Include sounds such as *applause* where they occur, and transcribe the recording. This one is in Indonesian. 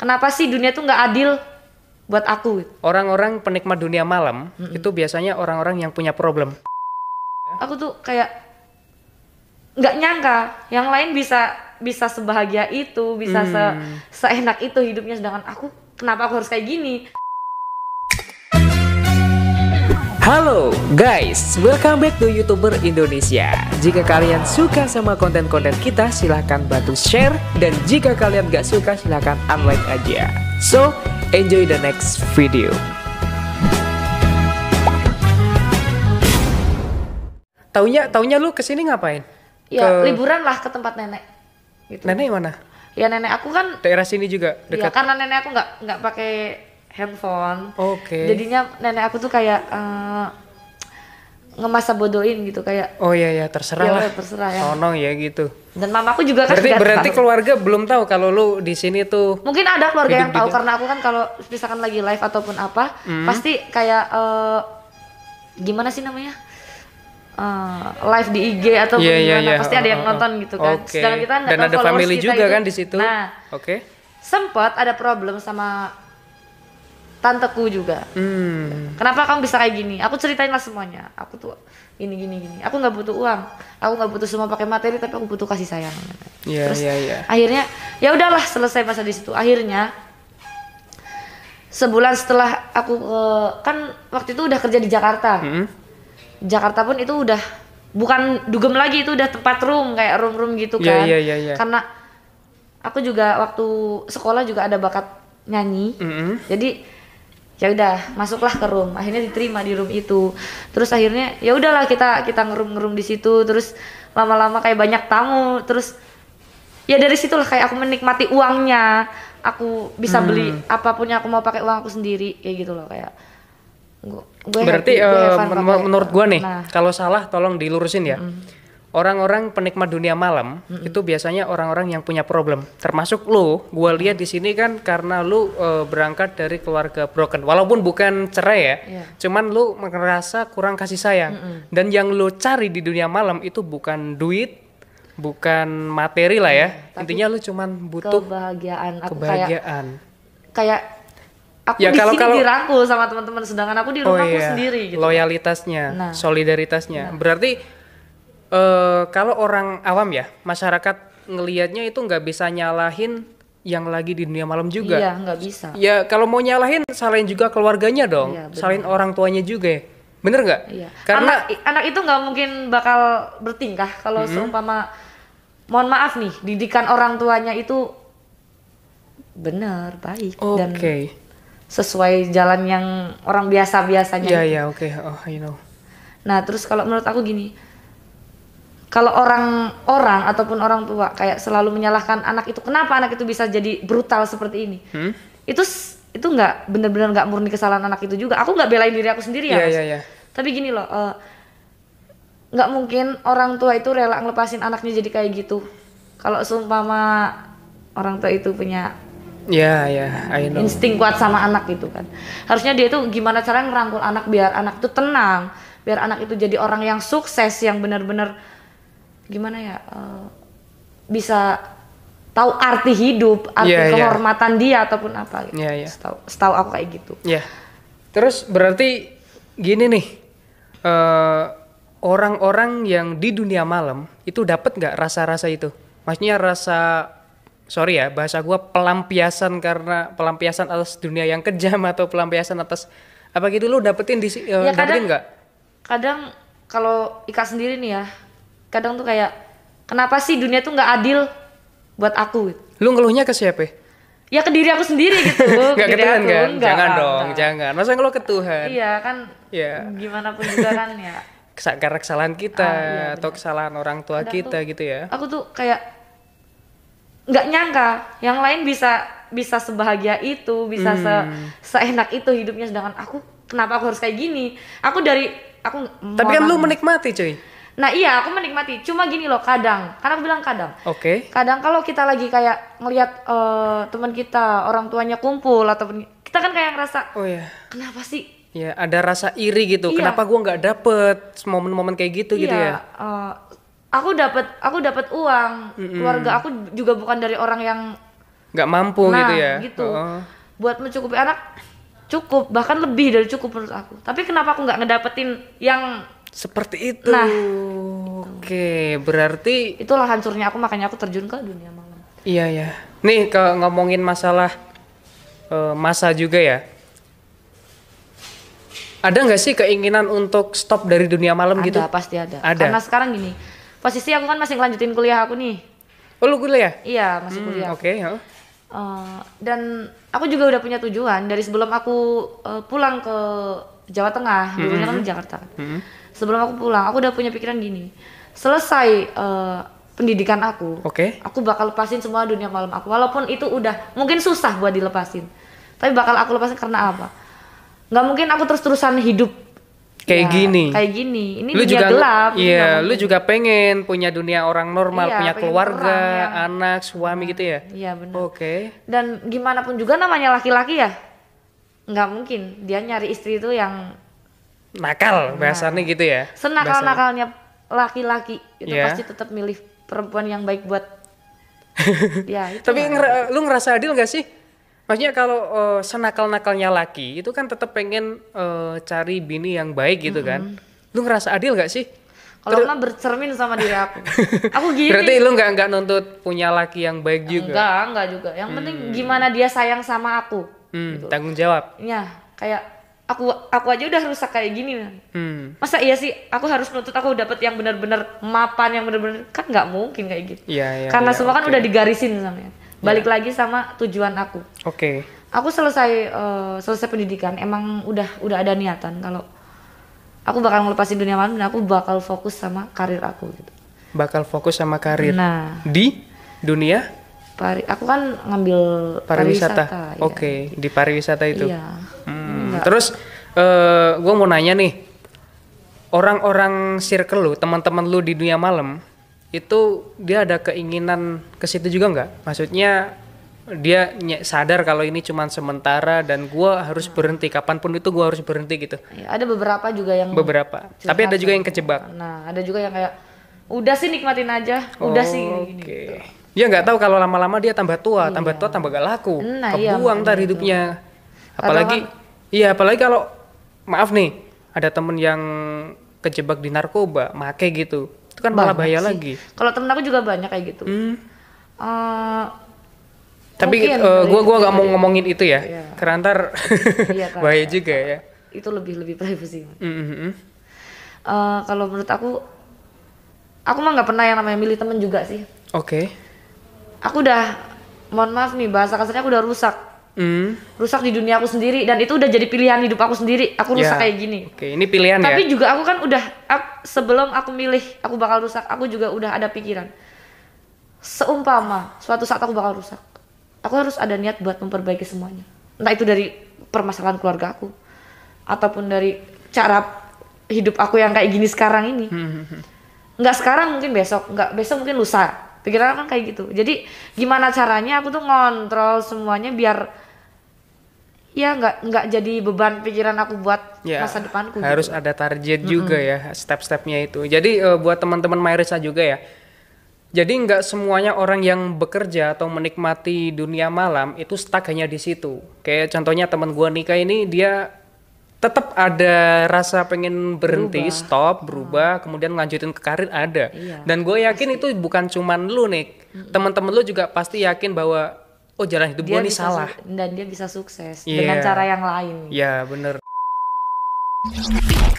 Kenapa sih dunia tuh nggak adil buat aku? Orang-orang penikmat dunia malam mm hmm itu biasanya orang-orang yang punya problem. Aku tuh kayak nggak nyangka yang lain bisa bisa sebahagia itu, bisa hmm. se seenak itu hidupnya sedangkan aku kenapa aku harus kayak gini? Halo guys, welcome back to Youtuber Indonesia Jika kalian suka sama konten-konten kita silahkan bantu share Dan jika kalian gak suka silahkan unlike aja So, enjoy the next video Taunya, taunya lu kesini ngapain? Ya, ke... liburan lah ke tempat nenek gitu. Nenek mana? Ya nenek aku kan Daerah sini juga? Ya, dekat. karena nenek aku nggak nggak pakai handphone. Oke. Okay. Jadinya nenek aku tuh kayak uh, ngemasa bodohin gitu kayak oh iya ya terserah ya, lah terserah ya sono ya gitu dan mamaku juga kan berarti berarti keluarga belum tahu kalau lu di sini tuh mungkin ada keluarga yang tahu gitu. karena aku kan kalau misalkan lagi live ataupun apa hmm. pasti kayak uh, gimana sih namanya uh, live di IG atau yeah, iya, gimana yeah, yeah. pasti ada yang oh, oh, oh. nonton gitu kan okay. sedangkan kita dan ada family juga gitu. kan di situ nah oke okay. sempat ada problem sama tanteku juga. Hmm. Kenapa kamu bisa kayak gini? Aku ceritain lah semuanya. Aku tuh ini gini gini. Aku nggak butuh uang. Aku nggak butuh semua pakai materi, tapi aku butuh kasih sayang. Yeah, Terus yeah, yeah. akhirnya ya udahlah selesai masa di situ. Akhirnya sebulan setelah aku eh, kan waktu itu udah kerja di Jakarta. Hmm. Jakarta pun itu udah bukan dugem lagi itu udah tempat room kayak room room gitu iya, kan. Yeah, yeah, yeah, yeah. Karena aku juga waktu sekolah juga ada bakat nyanyi. Mm -hmm. Jadi ya udah masuklah ke room akhirnya diterima di room itu terus akhirnya ya udahlah kita kita ngerum ngerum di situ terus lama-lama kayak banyak tamu terus ya dari situlah kayak aku menikmati uangnya aku bisa hmm. beli apapun yang aku mau pakai uang aku sendiri kayak gitu loh kayak gue berarti happy, uh, eh, gue menurut gue nih nah. kalau salah tolong dilurusin ya hmm orang-orang penikmat dunia malam mm -hmm. itu biasanya orang-orang yang punya problem termasuk lu gua lihat di sini kan karena lu e, berangkat dari keluarga broken walaupun bukan cerai ya yeah. cuman lu merasa kurang kasih sayang mm -hmm. dan yang lu cari di dunia malam itu bukan duit bukan materi lah ya yeah, intinya lu cuman butuh kebahagiaan aku kebahagiaan kayak, kayak aku ya, di kalau, kalau, dirangkul sama teman-teman sedangkan aku di rumahku oh iya, sendiri gitu loyalitasnya nah. solidaritasnya nah. berarti Eh, kalau orang awam ya masyarakat ngelihatnya itu nggak bisa nyalahin yang lagi di dunia malam juga. Iya, nggak bisa. Ya kalau mau nyalahin, salahin juga keluarganya dong, iya, salahin orang tuanya juga. Ya. Bener nggak? Iya. Karena anak, anak itu nggak mungkin bakal bertingkah kalau hmm. seumpama, mohon maaf nih, didikan orang tuanya itu bener, baik okay. dan sesuai jalan yang orang biasa biasanya. Iya, iya, oke, okay. oh, you know. Nah, terus kalau menurut aku gini, kalau orang-orang ataupun orang tua kayak selalu menyalahkan anak itu kenapa anak itu bisa jadi brutal seperti ini hmm? itu itu nggak benar-benar nggak murni kesalahan anak itu juga aku nggak belain diri aku sendiri ya yeah, yeah, yeah. tapi gini loh eh, nggak uh, mungkin orang tua itu rela ngelepasin anaknya jadi kayak gitu kalau seumpama orang tua itu punya Ya, yeah, ya, yeah, insting kuat sama anak gitu kan. Harusnya dia tuh gimana cara ngerangkul anak biar anak itu tenang, biar anak itu jadi orang yang sukses, yang benar-benar gimana ya uh, bisa tahu arti hidup, arti yeah, iya. kehormatan dia ataupun apa gitu. Yeah, yeah. Setahu, setahu aku kayak gitu. Iya. Yeah. Terus berarti gini nih. orang eh, orang-orang yang di dunia malam itu dapat nggak rasa-rasa itu? Maksudnya rasa sorry ya bahasa gue pelampiasan karena pelampiasan atas dunia yang kejam atau pelampiasan atas apa gitu lu dapetin di uh, ya, dapetin nggak? Kadang, kadang kalau Ika sendiri nih ya kadang tuh kayak kenapa sih dunia tuh nggak adil buat aku lu ngeluhnya ke siapa ya ke diri aku sendiri gitu *laughs* nggak ke Tuhan kan enggak, jangan dong enggak. jangan masa ngeluh ke Tuhan iya kan ya. gimana pun juga kan ya *laughs* karena kesalahan kita ah, iya, atau kesalahan orang tua kadang kita tuh, gitu ya aku tuh kayak nggak nyangka yang lain bisa bisa sebahagia itu bisa hmm. se seenak itu hidupnya sedangkan aku kenapa aku harus kayak gini aku dari aku tapi kan lu menikmati cuy Nah iya aku menikmati. Cuma gini loh kadang, karena aku bilang kadang. Oke. Okay. Kadang kalau kita lagi kayak ngelihat uh, teman kita orang tuanya kumpul atau kita kan kayak ngerasa. Oh iya. Yeah. Kenapa sih? Ya ada rasa iri gitu. Iya. Kenapa gue nggak dapet momen-momen kayak gitu, gitu iya, gitu ya? Uh, aku dapat aku dapat uang. Mm-mm. Keluarga aku juga bukan dari orang yang nggak mampu nah, gitu ya. gitu. Oh. Buat mencukupi anak cukup bahkan lebih dari cukup menurut aku. Tapi kenapa aku nggak ngedapetin yang seperti itu. Nah, Oke, berarti itulah hancurnya aku makanya aku terjun ke dunia malam. Iya ya. Nih ke ngomongin masalah uh, masa juga ya. Ada nggak sih keinginan untuk stop dari dunia malam ada, gitu? Ada pasti ada. ada. Karena sekarang gini, posisi aku kan masih ngelanjutin kuliah aku nih. Oh lu kuliah? Iya masih hmm, kuliah. Oke. Okay. Uh, eh, dan aku juga udah punya tujuan dari sebelum aku uh, pulang ke Jawa Tengah dulu mm -hmm. kan di Jakarta mm -hmm. sebelum aku pulang aku udah punya pikiran gini selesai uh, pendidikan aku okay. aku bakal lepasin semua dunia malam aku walaupun itu udah mungkin susah buat dilepasin tapi bakal aku lepasin karena apa Gak mungkin aku terus terusan hidup kayak ya, gini kayak gini ini lu juga, gelap iya lu juga pengen punya dunia orang normal iya, punya keluarga orang, ya. anak suami nah, gitu ya iya benar oke okay. dan gimana pun juga namanya laki-laki ya nggak mungkin dia nyari istri itu yang nakal bahasannya nah, gitu ya senakal nakalnya laki-laki itu yeah. pasti tetap milih perempuan yang baik buat *laughs* ya itu tapi lu ngerasa adil gak sih maksudnya kalau uh, eh, senakal nakalnya laki itu kan tetap pengen uh, cari bini yang baik gitu mm -hmm. kan lu ngerasa adil gak sih kalau mah bercermin sama diri aku *laughs* aku gini berarti lu nggak nggak nuntut punya laki yang baik juga enggak enggak juga yang hmm. penting gimana dia sayang sama aku hmm, gitu. tanggung jawab ya kayak aku aku aja udah rusak kayak gini hmm. masa iya sih aku harus menuntut aku dapat yang benar-benar mapan yang benar-benar kan nggak mungkin kayak gitu ya, ya, karena ya, semua okay. kan udah digarisin sama ya. balik ya. lagi sama tujuan aku oke okay. aku selesai uh, selesai pendidikan emang udah udah ada niatan kalau aku bakal ngelepasin dunia malam dan aku bakal fokus sama karir aku gitu bakal fokus sama karir nah di dunia Pari, aku kan ngambil pariwisata. pariwisata iya. Oke, okay. ya. di pariwisata itu. Iya. Hmm. Terus uh, eh, gue mau nanya nih, orang-orang circle lu, teman-teman lu di dunia malam, itu dia ada keinginan ke situ juga nggak? Maksudnya dia sadar kalau ini cuma sementara dan gue harus nah. berhenti kapanpun itu gue harus berhenti gitu. Ya, ada beberapa juga yang beberapa. Tapi ada juga yang kejebak. Gitu. Nah, ada juga yang kayak udah sih nikmatin aja, udah oh, sih. Okay. Gitu dia nggak iya. tahu kalau lama-lama dia tambah tua iya. tambah tua tambah gak laku nah, iya, kebuang iya, tar gitu. hidupnya apalagi Atau... iya apalagi kalau maaf nih ada temen yang kejebak di narkoba make gitu itu kan malah bahaya sih. lagi kalau temen aku juga banyak kayak gitu hmm. uh, tapi uh, eh, gue gua nggak mau ngomongin itu ya iya. karena iya, *laughs* kan, bahaya iya. juga ya itu lebih lebih privacy mm -hmm. uh, kalau menurut aku aku mah nggak pernah yang namanya milih temen juga sih oke okay aku udah mohon maaf nih bahasa kasarnya aku udah rusak mm. rusak di dunia aku sendiri dan itu udah jadi pilihan hidup aku sendiri aku rusak yeah. kayak gini oke okay, ini pilihan tapi ya? juga aku kan udah aku, sebelum aku milih aku bakal rusak aku juga udah ada pikiran seumpama suatu saat aku bakal rusak aku harus ada niat buat memperbaiki semuanya entah itu dari permasalahan keluarga aku ataupun dari cara hidup aku yang kayak gini sekarang ini hmm, hmm, hmm. nggak sekarang mungkin besok nggak besok mungkin lusa pikiran aku kan kayak gitu jadi gimana caranya aku tuh ngontrol semuanya biar ya nggak nggak jadi beban pikiran aku buat ya, masa depanku gitu. harus gitu. ada target mm-hmm. juga ya step-stepnya itu jadi uh, buat teman-teman Marisa juga ya jadi nggak semuanya orang yang bekerja atau menikmati dunia malam itu stuck hanya di situ kayak contohnya teman gua nikah ini dia tetap ada rasa pengen berhenti, berubah. stop, hmm. berubah, hmm. kemudian lanjutin ke karir ada. Iya. Dan gue yakin pasti. itu bukan cuman lu nih, hmm teman-teman lu juga pasti yakin bahwa oh jalan hidup gue nih salah. dan dia bisa sukses yeah. dengan iya. cara yang lain. Iya yeah, bener.